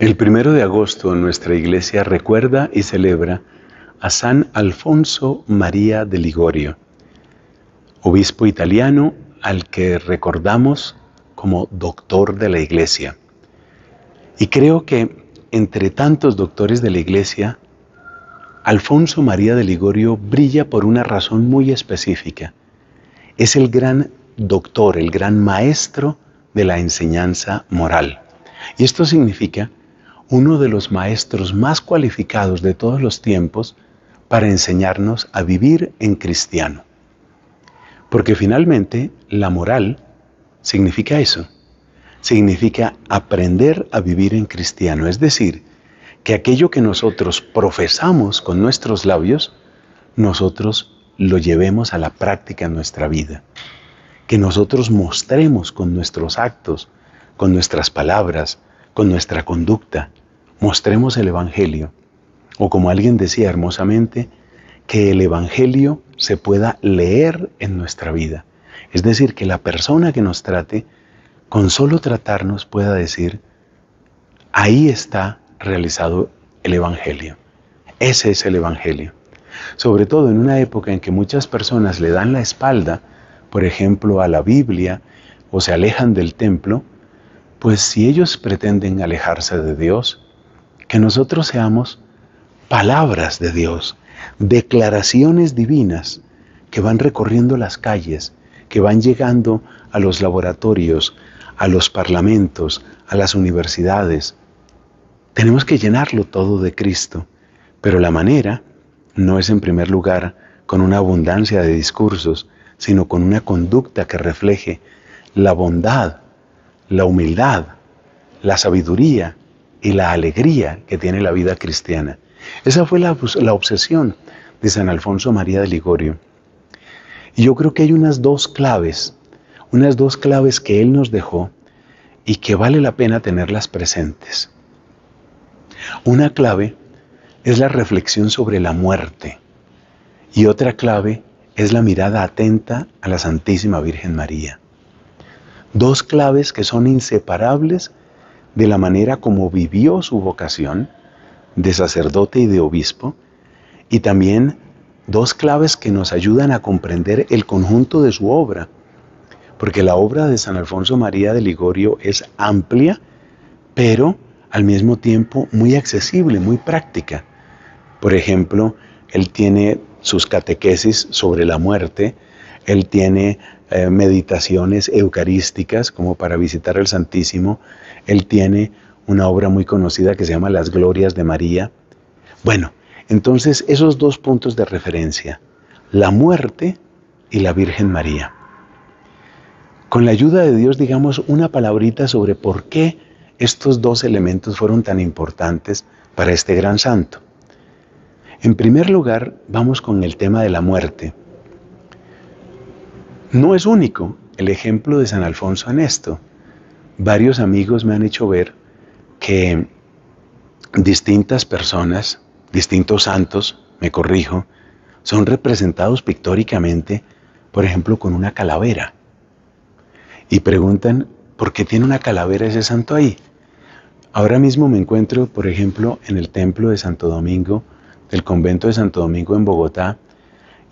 El primero de agosto nuestra iglesia recuerda y celebra a San Alfonso María de Ligorio, obispo italiano al que recordamos como doctor de la iglesia. Y creo que entre tantos doctores de la iglesia, Alfonso María de Ligorio brilla por una razón muy específica. Es el gran doctor, el gran maestro de la enseñanza moral. Y esto significa uno de los maestros más cualificados de todos los tiempos para enseñarnos a vivir en cristiano. Porque finalmente la moral significa eso, significa aprender a vivir en cristiano, es decir, que aquello que nosotros profesamos con nuestros labios, nosotros lo llevemos a la práctica en nuestra vida, que nosotros mostremos con nuestros actos, con nuestras palabras, con nuestra conducta, Mostremos el Evangelio, o como alguien decía hermosamente, que el Evangelio se pueda leer en nuestra vida. Es decir, que la persona que nos trate, con solo tratarnos pueda decir, ahí está realizado el Evangelio. Ese es el Evangelio. Sobre todo en una época en que muchas personas le dan la espalda, por ejemplo, a la Biblia o se alejan del templo, pues si ellos pretenden alejarse de Dios, que nosotros seamos palabras de Dios, declaraciones divinas que van recorriendo las calles, que van llegando a los laboratorios, a los parlamentos, a las universidades. Tenemos que llenarlo todo de Cristo, pero la manera no es en primer lugar con una abundancia de discursos, sino con una conducta que refleje la bondad, la humildad, la sabiduría, y la alegría que tiene la vida cristiana. Esa fue la, obsesión de San Alfonso María de Ligorio. Y yo creo que hay unas dos claves, unas dos claves que él nos dejó y que vale la pena tenerlas presentes. Una clave es la reflexión sobre la muerte y otra clave es la mirada atenta a la Santísima Virgen María. Dos claves que son inseparables de la manera como vivió su vocación de sacerdote y de obispo, y también dos claves que nos ayudan a comprender el conjunto de su obra, porque la obra de San Alfonso María de Ligorio es amplia, pero al mismo tiempo muy accesible, muy práctica. Por ejemplo, él tiene sus catequesis sobre la muerte, él tiene eh, meditaciones eucarísticas, como para visitar el Santísimo. Él tiene una obra muy conocida que se llama Las Glorias de María. Bueno, entonces esos dos puntos de referencia, la muerte y la Virgen María. Con la ayuda de Dios, digamos una palabrita sobre por qué estos dos elementos fueron tan importantes para este gran santo. En primer lugar, vamos con el tema de la muerte. No es único el ejemplo de San Alfonso en esto. Varios amigos me han hecho ver que distintas personas, distintos santos, me corrijo, son representados pictóricamente, por ejemplo, con una calavera. Y preguntan, ¿por qué tiene una calavera ese santo ahí? Ahora mismo me encuentro, por ejemplo, en el templo de Santo Domingo, del convento de Santo Domingo en Bogotá,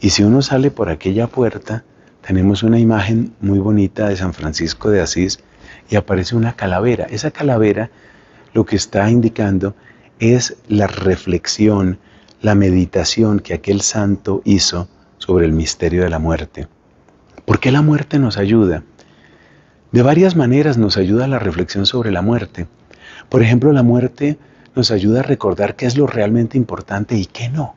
y si uno sale por aquella puerta, tenemos una imagen muy bonita de San Francisco de Asís y aparece una calavera. Esa calavera lo que está indicando es la reflexión, la meditación que aquel santo hizo sobre el misterio de la muerte. ¿Por qué la muerte nos ayuda? De varias maneras nos ayuda la reflexión sobre la muerte. Por ejemplo, la muerte nos ayuda a recordar qué es lo realmente importante y qué no.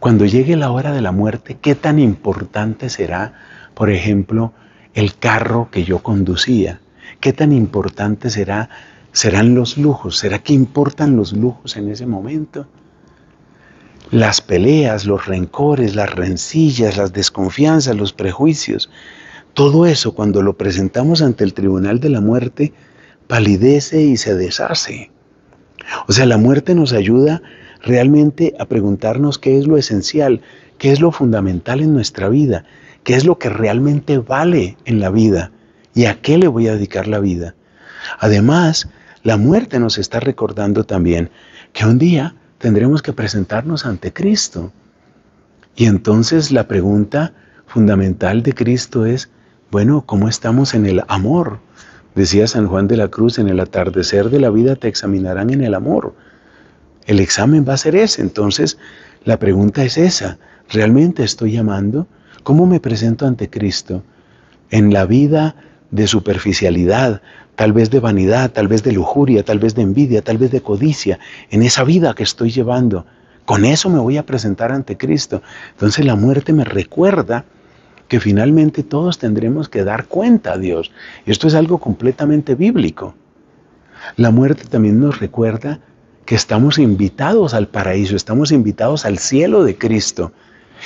Cuando llegue la hora de la muerte, ¿qué tan importante será, por ejemplo, el carro que yo conducía? ¿Qué tan importante será, serán los lujos? ¿Será que importan los lujos en ese momento? Las peleas, los rencores, las rencillas, las desconfianzas, los prejuicios, todo eso cuando lo presentamos ante el tribunal de la muerte, palidece y se deshace. O sea, la muerte nos ayuda realmente a preguntarnos qué es lo esencial, qué es lo fundamental en nuestra vida, qué es lo que realmente vale en la vida y a qué le voy a dedicar la vida. Además, la muerte nos está recordando también que un día tendremos que presentarnos ante Cristo. Y entonces la pregunta fundamental de Cristo es, bueno, ¿cómo estamos en el amor? Decía San Juan de la Cruz, en el atardecer de la vida te examinarán en el amor. El examen va a ser ese. Entonces, la pregunta es esa. ¿Realmente estoy llamando? ¿Cómo me presento ante Cristo? En la vida de superficialidad, tal vez de vanidad, tal vez de lujuria, tal vez de envidia, tal vez de codicia, en esa vida que estoy llevando. Con eso me voy a presentar ante Cristo. Entonces la muerte me recuerda que finalmente todos tendremos que dar cuenta a Dios. Esto es algo completamente bíblico. La muerte también nos recuerda que estamos invitados al paraíso, estamos invitados al cielo de Cristo.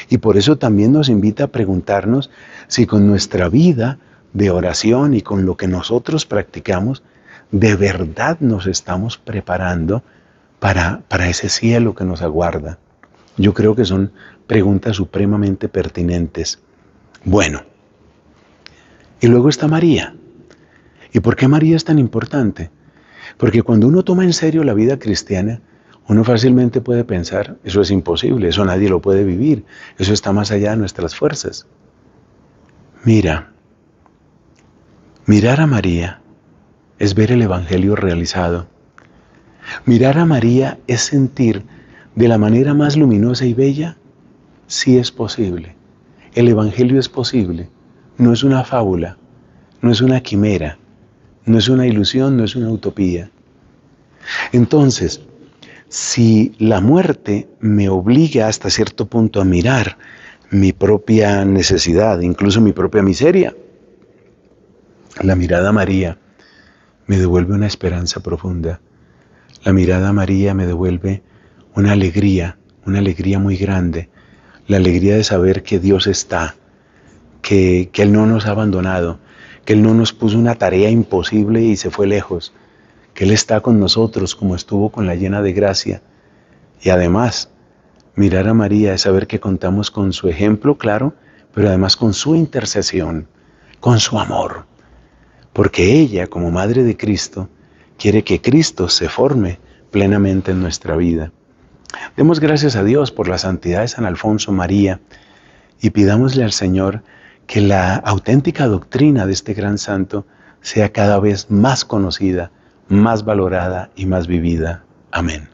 Y por eso también nos invita a preguntarnos si con nuestra vida de oración y con lo que nosotros practicamos, de verdad nos estamos preparando para, para ese cielo que nos aguarda. Yo creo que son preguntas supremamente pertinentes. Bueno, y luego está María. ¿Y por qué María es tan importante? Porque cuando uno toma en serio la vida cristiana, uno fácilmente puede pensar, eso es imposible, eso nadie lo puede vivir, eso está más allá de nuestras fuerzas. Mira, mirar a María es ver el Evangelio realizado. Mirar a María es sentir de la manera más luminosa y bella, si es posible. El Evangelio es posible, no es una fábula, no es una quimera, no es una ilusión, no es una utopía. Entonces, si la muerte me obliga hasta cierto punto a mirar mi propia necesidad, incluso mi propia miseria, la mirada a María me devuelve una esperanza profunda. La mirada a María me devuelve una alegría, una alegría muy grande, la alegría de saber que Dios está, que, que Él no nos ha abandonado, que Él no nos puso una tarea imposible y se fue lejos, que Él está con nosotros como estuvo con la llena de gracia. Y además, mirar a María es saber que contamos con su ejemplo, claro, pero además con su intercesión, con su amor, porque ella, como Madre de Cristo, quiere que Cristo se forme plenamente en nuestra vida. Demos gracias a Dios por la santidad de San Alfonso María y pidámosle al Señor que la auténtica doctrina de este gran santo sea cada vez más conocida, más valorada y más vivida. Amén.